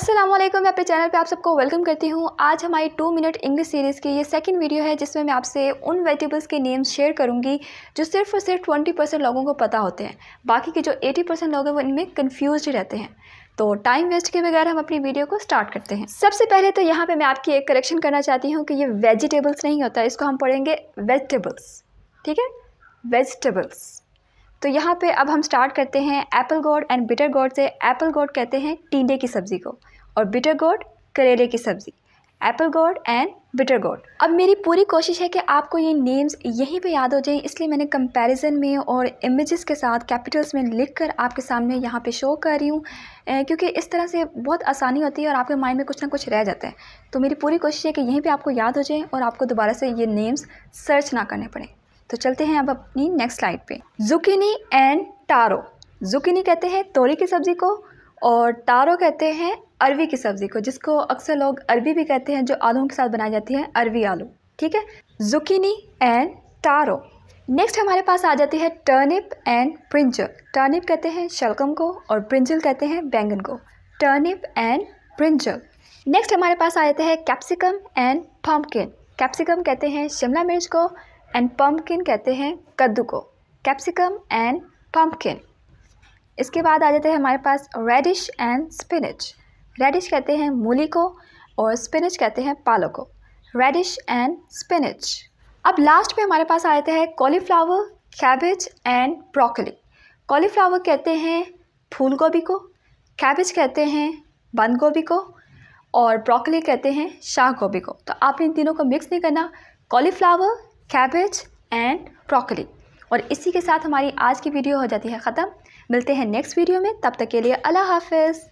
असलम मैं अपने चैनल पे आप सबको वेलकम करती हूँ आज हमारी टू मिनट इंग्लिश सीरीज़ की ये सेकंड वीडियो है जिसमें मैं आपसे उन वेजिटेबल्स के नेम्स शेयर करूँगी जो सिर्फ और सिर्फ ट्वेंटी परसेंट लोगों को पता होते हैं बाकी के जो एटी परसेंट लोग हैं वो इनमें कन्फ्यूज रहते हैं तो टाइम वेस्ट के बगैर हम अपनी वीडियो को स्टार्ट करते हैं सबसे पहले तो यहाँ पर मैं आपकी एक करेक्शन करना चाहती हूँ कि ये वेजिटेबल्स नहीं होता इसको हम पढ़ेंगे वेजिटेबल्स ठीक है वेजिटेबल्स तो यहाँ पे अब हम स्टार्ट करते हैं एप्पल गोड एंड बिटर गोड से एप्पल गोड कहते हैं टींडे की सब्ज़ी को और बिटर गोड करेले की सब्ज़ी एप्पल गोड एंड बिटर गोड अब मेरी पूरी कोशिश है कि आपको ये नेम्स यहीं पे याद हो जाएं इसलिए मैंने कंपैरिजन में और इमेजेस के साथ कैपिटल्स में लिख कर आपके सामने यहाँ पे शो कर रही हूँ क्योंकि इस तरह से बहुत आसानी होती है और आपके माइंड में कुछ ना कुछ रह जाता है तो मेरी पूरी कोशिश है कि यहीं पर आपको याद हो जाए और आपको दोबारा से ये नेम्स सर्च ना करने पड़ें तो चलते हैं अब अपनी नेक्स्ट स्लाइड पे जुकीनी एंड टारो जुकीनी कहते हैं तोरी की सब्ज़ी को और टारो कहते हैं अरवी की सब्ज़ी को जिसको अक्सर लोग अरवी भी कहते हैं जो आलूओं के साथ बनाई जाती है अरवी आलू ठीक है जुकीनी एंड टारो नेक्स्ट हमारे पास आ जाती है टर्निप एंड प्रिंजल टर्निप कहते हैं शलकम को और प्रिंजल कहते हैं बैंगन को टर्निप एंड प्रिंजल नेक्स्ट हमारे पास आ जाते हैं कैप्सिकम एंड पम्पकिन कैप्सिकम कहते हैं शिमला मिर्च को एंड पम्पकिन कहते हैं कद्दू को कैप्सिकम एंड पम्पकिन इसके बाद आ जाते हैं हमारे पास रेडिश एंड स्पिनच रेडिश कहते हैं मूली को और स्पिनच कहते हैं पालक को रेडिश एंड स्पिनच अब लास्ट में हमारे पास आ जाते हैं cauliflower cabbage and broccoli cauliflower कहते हैं फूल गोभी को कैबेज कहते हैं बंद गोभी को और ब्रोकली कहते हैं शाह गोभी को तो आपने इन तीनों को मिक्स नहीं करना कॉलीफ्लावर कैबेज एंड ब्रोकली और इसी के साथ हमारी आज की वीडियो हो जाती है ख़त्म मिलते हैं नेक्स्ट वीडियो में तब तक के लिए अल्लाह हाफिज़